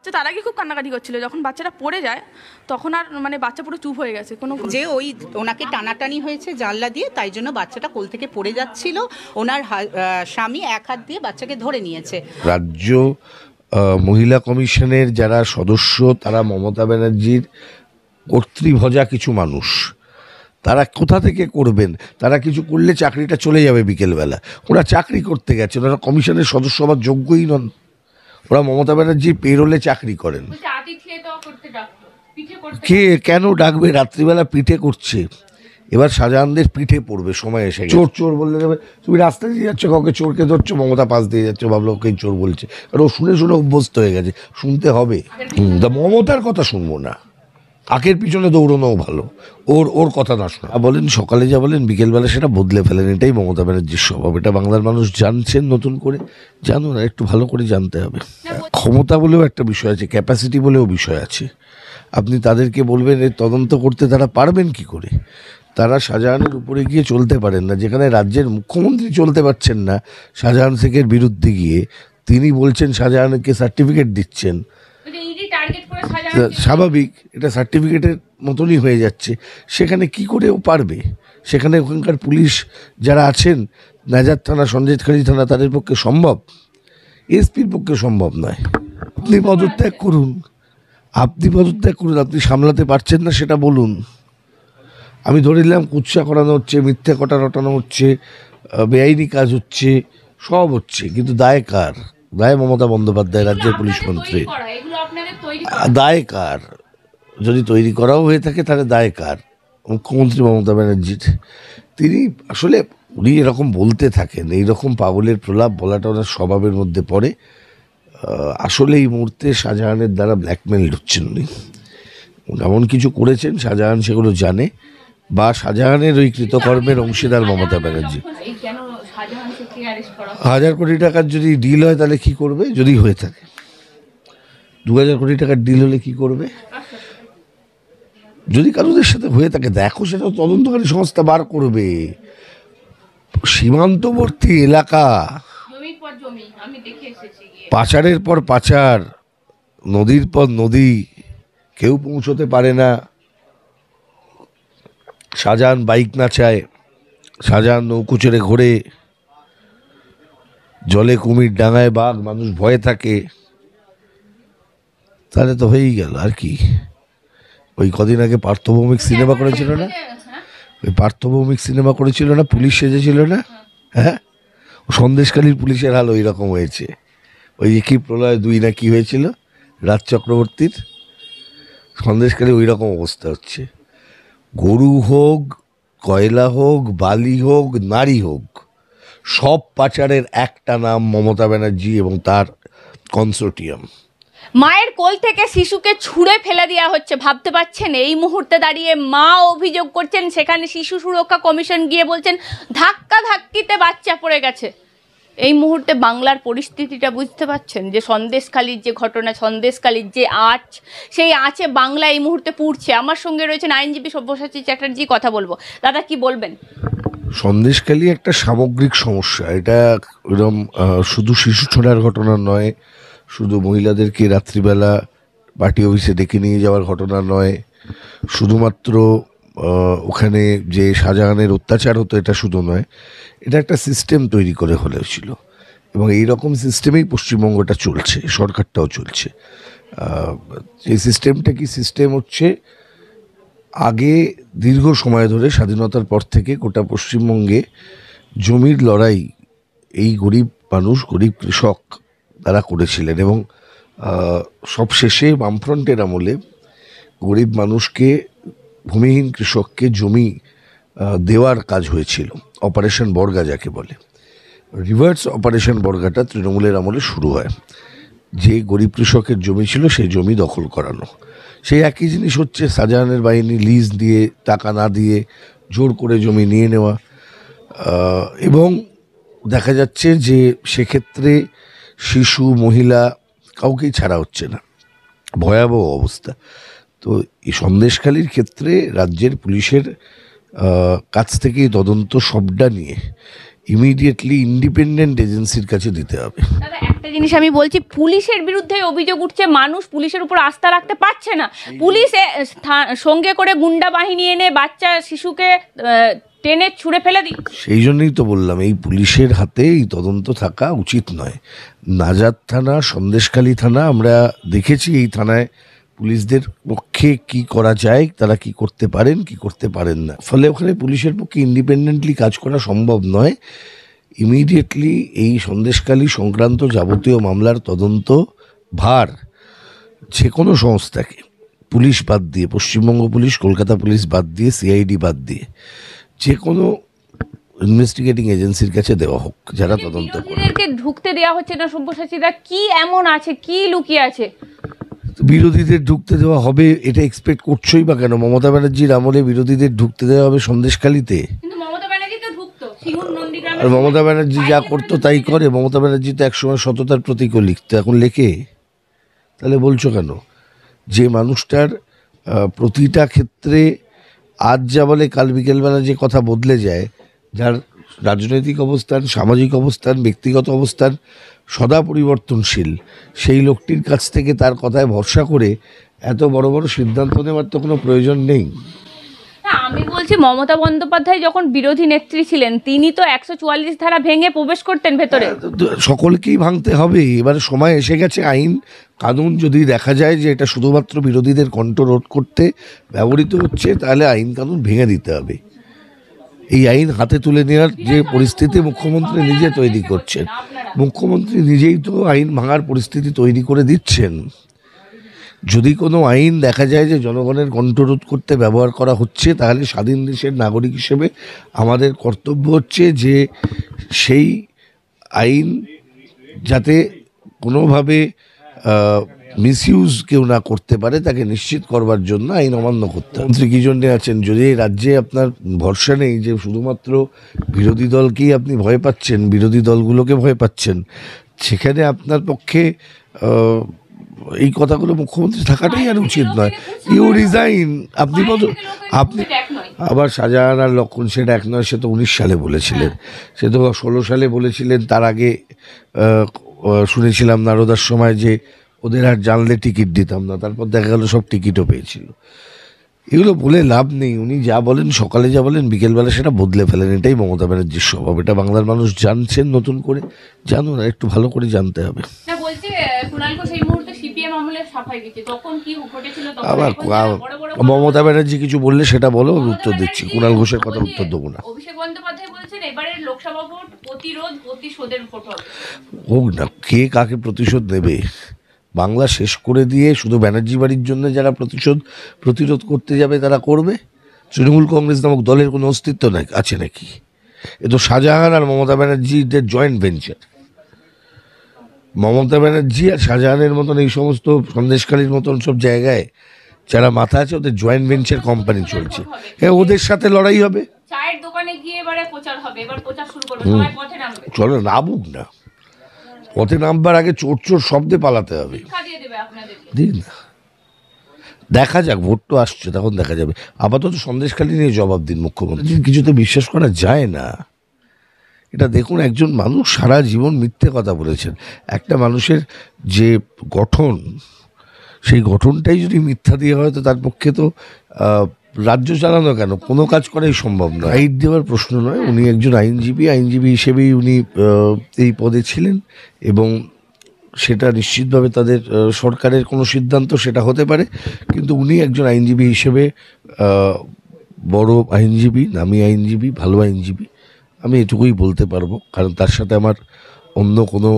বাচ্চা তার আগে খুব কান্নাকাটি করছিল যখন বাচ্চাটা পড়ে যায় তখন আর মানে বাচ্চা পুরো চুপ হয়ে গেছে কোনো যে ওই ওনাকে টানাটানি হয়েছে জানলা দিয়ে তাই জন্য বাচ্চাটা কোল থেকে পড়ে যাচ্ছিল ওনার স্বামী এক হাত দিয়ে বাচ্চাকে ধরে নিয়েছে রাজ্য মহিলা কমিশনের যারা সদস্য তারা মমতা ব্যানার্জির কর্তৃভজা কিছু মানুষ তারা কোথা থেকে করবেন তারা কিছু করলে চাকরিটা চলে যাবে বিকেলবেলা ওরা চাকরি করতে গেছে ওরা কমিশনের সদস্য আবার যোগ্যই নন ওরা মমতা ব্যানার্জি পেরোলে চাকরি করেন কে কেন ডাকবে রাত্রিবেলা পিঠে করছে এবার শাহজাহানদের পিঠে পড়বে সময় এসে চোর চোর বললে যাবে তুমি রাস্তা দিয়ে যাচ্ছ কাউকে চোরকে ধরছো মমতা পাশ দিয়ে যাচ্ছে ভাবলো ওকে চোর বলছে কারণ ও শুনে শুনে অভ্যস্ত হয়ে গেছে শুনতে হবে তা মমতার কথা শুনবো না কাকের পিছনে দৌড়ানোও ভালো ওর ওর কথা না শোনা বলেন সকালে যা বলেন বিকেলবেলা সেটা বদলে ফেলেন এটাই মমতা ব্যানার্জির স্বভাব এটা বাংলার মানুষ জানছেন নতুন করে জানো আর একটু ভালো করে জানতে হবে ক্ষমতা বলেও একটা বিষয় আছে ক্যাপাসিটি বলেও বিষয় আছে আপনি তাদেরকে বলবেন এই তদন্ত করতে তারা পারবেন কি করে তারা শাহজাহানের উপরে গিয়ে চলতে পারেন না যেখানে রাজ্যের মুখ্যমন্ত্রী চলতে পারছেন না শাহজাহান শেখের বিরুদ্ধে গিয়ে তিনি বলছেন শাহজাহানকে সার্টিফিকেট দিচ্ছেন স্বাভাবিক এটা সার্টিফিকেটের মতনই হয়ে যাচ্ছে সেখানে কি করে ও পারবে সেখানে ওখানকার পুলিশ যারা আছেন নাজার থানা খালি থানা তাদের পক্ষে সম্ভব এসপির পক্ষে সম্ভব নয় আপনি পদত্যাগ করুন আপনি পদত্যাগ করুন আপনি সামলাতে পারছেন না সেটা বলুন আমি ধরে নিলাম কুৎসা করানো হচ্ছে মিথ্যা কটা রটানো হচ্ছে বেআইনি কাজ হচ্ছে সব হচ্ছে কিন্তু দায় কার দায় মমতা বন্দ্যোপাধ্যায় রাজ্যের পুলিশ মন্ত্রী দায় কার যদি তৈরি করাও হয়ে থাকে তাহলে দায় কার মুখ্যমন্ত্রী মমতা ব্যানার্জির তিনি আসলে উনি এরকম বলতে থাকেন এইরকম পাগলের প্রলাপ বলাটা ওনার স্বভাবের মধ্যে পড়ে আসলে এই মুহূর্তে শাহজাহানের দ্বারা ব্ল্যাকমেল ঢুকছেন উনি এমন কিছু করেছেন শাহজাহান সেগুলো জানে বা শাহজাহানের ওই কৃতকর্মের অংশীদার মমতা ব্যানার্জি হাজার কোটি টাকার যদি ডিল হয় তাহলে কি করবে যদি হয়ে থাকে দু হাজার কোটি টাকার ডিল হলে কি করবে যদি কারোদের সাথে হয়ে থাকে দেখো সেটা তদন্তকারী সংস্থা বার করবে সীমান্তবর্তী এলাকা পাচারের পর পাচার নদীর পর নদী কেউ পৌঁছতে পারে না শাহজাহান বাইক না চায় শাহজাহান নৌকো চড়ে ঘোরে জলে কুমির ডাঙায় বাঘ মানুষ ভয়ে থাকে তাহলে তো হয়েই গেল আর কি ওই কদিন আগে পার্থভৌমিক সিনেমা করেছিল না ওই পার্থভৌমিক সিনেমা করেছিল না পুলিশ সেজেছিল না হ্যাঁ সন্দেশকালীর পুলিশের হাল ওই রকম হয়েছে ওই একই প্রলয় দুই না কি হয়েছিল রাজ চক্রবর্তীর সন্দেশকালী ওই রকম অবস্থা হচ্ছে গরু হোক কয়লা হোক বালি হোক নারী হোক সব পাচারের একটা নাম মমতা ব্যানার্জি এবং তার কনসোর্টিয়াম মায়ের কোল থেকে শিশুকে ছুঁড়ে ফেলে দেওয়া হচ্ছে ভাবতে পারছেন এই মুহূর্তে দাঁড়িয়ে মা অভিযোগ করছেন সেখানে শিশু সুরক্ষা কমিশন গিয়ে বলছেন ধাক্কা ধাক্কিতে বাচ্চা পড়ে গেছে এই মুহূর্তে বাংলার পরিস্থিতিটা বুঝতে পাচ্ছেন যে সন্দেশখালির যে ঘটনা সন্দেশখালির যে আঁচ সেই আঁচে বাংলা এই মুহূর্তে পুড়ছে আমার সঙ্গে রয়েছেন আইনজীবী সব্যসাচী চ্যাটার্জি কথা বলবো দাদা কি বলবেন সন্দেশকালী একটা সামগ্রিক সমস্যা এটা এরকম শুধু শিশু ছোড়ার ঘটনা নয় শুধু মহিলাদেরকে রাত্রিবেলা পার্টি অফিসে ডেকে নিয়ে যাওয়ার ঘটনা নয় শুধুমাত্র ওখানে যে শাহজাহানের অত্যাচার হতো এটা শুধু নয় এটা একটা সিস্টেম তৈরি করে হলেও ছিল এবং এই রকম সিস্টেমেই পশ্চিমবঙ্গটা চলছে সরকারটাও চলছে এই সিস্টেমটা কি সিস্টেম হচ্ছে আগে দীর্ঘ সময় ধরে স্বাধীনতার পর থেকে গোটা পশ্চিমবঙ্গে জমির লড়াই এই গরিব মানুষ গরিব কৃষক তারা করেছিলেন এবং সবশেষে বামফ্রন্টের আমলে গরিব মানুষকে ভূমিহীন কৃষককে জমি দেওয়ার কাজ হয়েছিল অপারেশন বর্গা যাকে বলে রিভার্স অপারেশন বর্গাটা তৃণমূলের আমলে শুরু হয় যে গরিব কৃষকের জমি ছিল সেই জমি দখল করানো সেই একই জিনিস হচ্ছে শাহজাহানের বাহিনী লিজ দিয়ে টাকা না দিয়ে জোর করে জমি নিয়ে নেওয়া এবং দেখা যাচ্ছে যে সেক্ষেত্রে শিশু মহিলা কাউকেই ছাড়া হচ্ছে না ভয়াবহ অবস্থা তো এই সন্দেশখালির ক্ষেত্রে রাজ্যের পুলিশের কাছ থেকে তদন্ত সবটা নিয়ে ইমিডিয়েটলি ইন্ডিপেন্ডেন্ট এজেন্সির কাছে দিতে হবে একটা জিনিস আমি বলছি পুলিশের বিরুদ্ধে অভিযোগ উঠছে মানুষ পুলিশের উপর আস্থা রাখতে পারছে না পুলিশ সঙ্গে করে গুন্ডা বাহিনী এনে বাচ্চা শিশুকে টেনে ছুঁড়ে ফেলে দিই সেই জন্যই তো বললাম এই পুলিশের হাতে এই তদন্ত থাকা উচিত নয় নাজাদ থানা সন্দেশখালী থানা আমরা দেখেছি এই থানায় পুলিশদের পক্ষে কি করা যায় তারা কি করতে পারেন কি করতে পারেন না ফলে ওখানে পুলিশের পক্ষে ইন্ডিপেন্ডেন্টলি কাজ করা সম্ভব নয় ইমিডিয়েটলি এই সন্দেশকালী সংক্রান্ত যাবতীয় মামলার তদন্ত ভার যে কোনো সংস্থাকে পুলিশ বাদ দিয়ে পশ্চিমবঙ্গ পুলিশ কলকাতা পুলিশ বাদ দিয়ে সিআইডি বাদ দিয়ে যে কোনো ইনভেস্টিগেটিং এজেন্সির কাছে দেওয়া হোক যারা তদন্ত করে ঢুকতে দেওয়া হচ্ছে না সব্যসাচীরা কি এমন আছে কি লুকিয়ে আছে বিরোধীদের ঢুকতে দেওয়া হবে এটা এক্সপেক্ট করছোই বা কেন মমতা ব্যানার্জির আমলে বিরোধীদের ঢুকতে দেওয়া হবে সন্দেশখালিতে আর মমতা ব্যানার্জি যা করতো তাই করে মমতা ব্যানার্জি তো একসময় সততার প্রতীক লিখতো এখন লেখে তাহলে বলছো কেন যে মানুষটার প্রতিটা ক্ষেত্রে আজ যা বলে কাল বিকেলবেলা যে কথা বদলে যায় যার রাজনৈতিক অবস্থান সামাজিক অবস্থান ব্যক্তিগত অবস্থান সদা পরিবর্তনশীল সেই লোকটির কাছ থেকে তার কথায় ভরসা করে এত বড় বড় সিদ্ধান্ত নেওয়ার তো কোনো প্রয়োজন নেই আমি বলছি মমতা বন্দ্যোপাধ্যায় যখন বিরোধী নেত্রী ছিলেন তিনি তো একশো চুয়াল্লিশ ধারা ভেঙে প্রবেশ করতেন ভেতরে হ্যাঁ, সকলকেই ভাঙতে হবে এবারে সময় এসে গেছে আইন কানুন যদি দেখা যায় যে এটা শুধুমাত্র বিরোধীদের কণ্ঠ রোধ করতে ব্যবহৃত হচ্ছে তাহলে আইন কানুন ভেঙে দিতে হবে এই আইন হাতে তুলে নেওয়ার যে পরিস্থিতি মুখ্যমন্ত্রী নিজে তৈরি করছেন মুখ্যমন্ত্রী নিজেই তো আইন ভাঙার পরিস্থিতি তৈরি করে দিচ্ছেন যদি কোনো আইন দেখা যায় যে জনগণের কণ্ঠরোধ করতে ব্যবহার করা হচ্ছে তাহলে স্বাধীন দেশের নাগরিক হিসেবে আমাদের কর্তব্য হচ্ছে যে সেই আইন যাতে কোনোভাবে মিসইউজ কেউ না করতে পারে তাকে নিশ্চিত করবার জন্য আইন অমান্য করতে মন্ত্রী কী জন্যে আছেন যদি এই রাজ্যে আপনার ভরসা নেই যে শুধুমাত্র বিরোধী দলকেই আপনি ভয় পাচ্ছেন বিরোধী দলগুলোকে ভয় পাচ্ছেন সেখানে আপনার পক্ষে এই কথাগুলো মুখ্যমন্ত্রী থাকাটাই আর উচিত নয় ইউ রিজাইন আপনি কত আপনি আবার শাহজাহান আর লক্ষণ সেটা এক নয় সে তো উনিশ সালে বলেছিলেন হ্যাঁ। সে তো ষোলো সালে বলেছিলেন তার আগে শুনেছিলাম নারদার সময় যে ওদের আর জানলে টিকিট দিতাম না তারপর দেখা গেল সব টিকিটও পেয়েছিল এগুলো বলে লাভ নেই উনি যা বলেন সকালে যা বলেন বিকেলবেলা সেটা বদলে ফেলেন এটাই মমতা ব্যানার্জির স্বভাব এটা বাংলার মানুষ জানছেন নতুন করে জানুন একটু ভালো করে জানতে হবে না কুণাল ঘোষ এই আবার মমতা ব্যানার্জি কিছু বললে সেটা বলো উত্তর দিচ্ছি কুণাল ঘোষের কথা উত্তর দেবো না হোক না কে কাকে প্রতিশোধ দেবে বাংলা শেষ করে দিয়ে শুধু ব্যানার্জি বাড়ির জন্য যারা প্রতিশোধ প্রতিরোধ করতে যাবে তারা করবে তৃণমূল কংগ্রেস নামক দলের কোনো অস্তিত্ব নাই আছে নাকি এ তো শাহজাহান আর মমতা ব্যানার্জিদের জয়েন্ট ভেঞ্চার মমতা ব্যানার্জি আর শাহজাহানের মতন এই সমস্ত সন্দেশকালীর মতন সব জায়গায় যারা মাথা আছে ওদের জয়েন্ট ভেঞ্চার কোম্পানি চলছে হ্যাঁ ওদের সাথে লড়াই হবে চায়ের চলো নামুক না পথে নামবার আগে চোর চোর শব্দে পালাতে হবে দিন দেখা যাক ভোট তো আসছে তখন দেখা যাবে আপাতত সন্দেশখালি নিয়ে জবাব দিন মুখ্যমন্ত্রী কিছুতে বিশ্বাস করা যায় না এটা দেখুন একজন মানুষ সারা জীবন মিথ্যে কথা বলেছেন একটা মানুষের যে গঠন সেই গঠনটাই যদি মিথ্যা দিয়ে হয় তো তার পক্ষে তো রাজ্য চালানো কেন কোনো কাজ করাই সম্ভব নয় আইন দেওয়ার প্রশ্ন নয় উনি একজন আইনজীবী আইনজীবী হিসেবেই উনি এই পদে ছিলেন এবং সেটা নিশ্চিতভাবে তাদের সরকারের কোনো সিদ্ধান্ত সেটা হতে পারে কিন্তু উনি একজন আইনজীবী হিসেবে বড় আইনজীবী নামী আইনজীবী ভালো আইনজীবী আমি এটুকুই বলতে পারবো কারণ তার সাথে আমার অন্য কোনো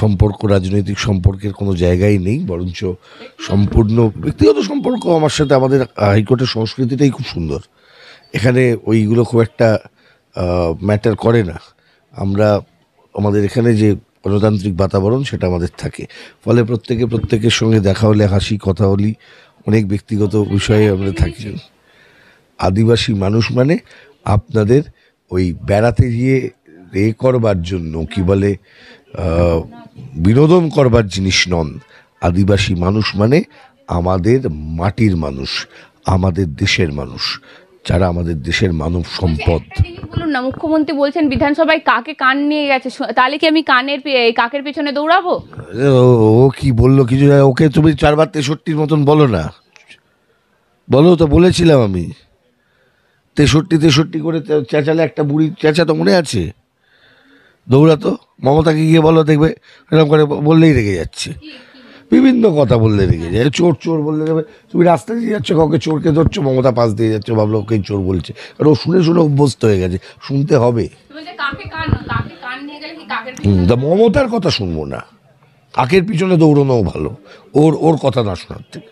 সম্পর্ক রাজনৈতিক সম্পর্কের কোনো জায়গাই নেই বরঞ্চ সম্পূর্ণ ব্যক্তিগত সম্পর্ক আমার সাথে আমাদের হাইকোর্টের সংস্কৃতিটাই খুব সুন্দর এখানে ওইগুলো খুব একটা ম্যাটার করে না আমরা আমাদের এখানে যে গণতান্ত্রিক বাতাবরণ সেটা আমাদের থাকে ফলে প্রত্যেকে প্রত্যেকের সঙ্গে দেখা হলে হাসি কথা হলি অনেক ব্যক্তিগত বিষয়ে আমরা থাকি আদিবাসী মানুষ মানে আপনাদের ওই বেড়াতে গিয়ে এ করবার জন্য কি বলে বিনোদন করবার জিনিস নন আদিবাসী মানুষ মানে আমাদের মাটির মানুষ আমাদের দেশের মানুষ যারা আমাদের দেশের মানব সম্পদ বলুন না মুখ্যমন্ত্রী বলছেন বিধানসভায় কাকে কান নিয়ে গেছে তাহলে কি আমি কানের কাকের পেছনে দৌড়াবো ও কি বললো কিছু ওকে তুমি চারবার তেষট্টির মতন বলো না বলো তো বলেছিলাম আমি তেষট্টি তেষট্টি করে চেঁচালে একটা বুড়ি চেঁচা তো মনে আছে দৌড়াতো মমতাকে গিয়ে বলো দেখবে এরকম করে বললেই রেগে যাচ্ছে বিভিন্ন কথা বললে রেগে যায় চোর চোর বললে দেখবে তুমি রাস্তায় দিয়ে যাচ্ছ কাউকে চোরকে ধরছো মমতা পাশ দিয়ে যাচ্ছে ভাবলো ওকে চোর বলছে কারণ ও শুনে শুনে অভ্যস্ত হয়ে গেছে শুনতে হবে তা মমতার কথা শুনবো না কাকের পিছনে দৌড়নোও ভালো ওর ওর কথা না শোনার থেকে